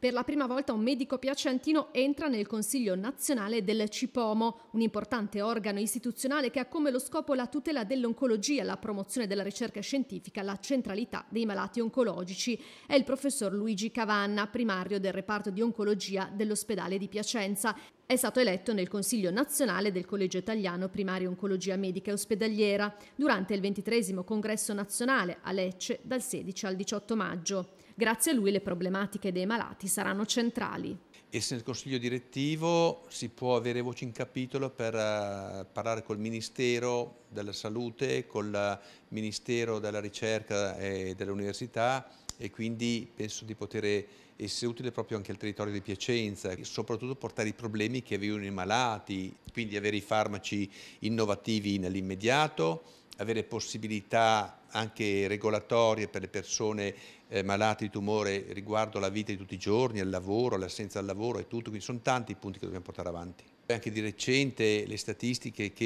Per la prima volta un medico piacentino entra nel Consiglio nazionale del Cipomo, un importante organo istituzionale che ha come lo scopo la tutela dell'oncologia, la promozione della ricerca scientifica, la centralità dei malati oncologici. È il professor Luigi Cavanna, primario del reparto di oncologia dell'ospedale di Piacenza è stato eletto nel Consiglio nazionale del Collegio Italiano Primaria Oncologia Medica e Ospedaliera durante il 23 Congresso Nazionale a Lecce dal 16 al 18 maggio. Grazie a lui le problematiche dei malati saranno centrali. Essere il consiglio direttivo si può avere voce in capitolo per eh, parlare col Ministero della Salute, col Ministero della Ricerca e dell'Università e quindi penso di poter essere utile proprio anche al territorio di Piacenza, e soprattutto portare i problemi che vivono i malati, quindi avere i farmaci innovativi nell'immediato, avere possibilità anche regolatorie per le persone eh, malate di tumore riguardo alla vita di tutti i giorni, al lavoro, all'assenza al lavoro e tutto, quindi sono tanti i punti che dobbiamo portare avanti. Anche di recente le statistiche che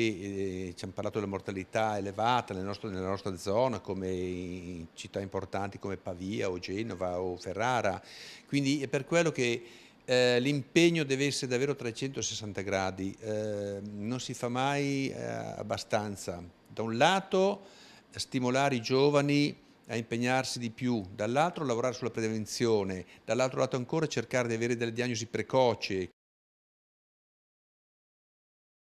eh, ci hanno parlato della mortalità elevata nella nostra, nella nostra, zona, come in città importanti come Pavia o Genova o Ferrara, quindi è per quello che eh, l'impegno deve essere davvero 360 gradi, eh, non si fa mai eh, abbastanza. Da un lato eh, stimolare i giovani a impegnarsi di più, dall'altro lavorare sulla prevenzione, dall'altro lato ancora cercare di avere delle diagnosi precoci,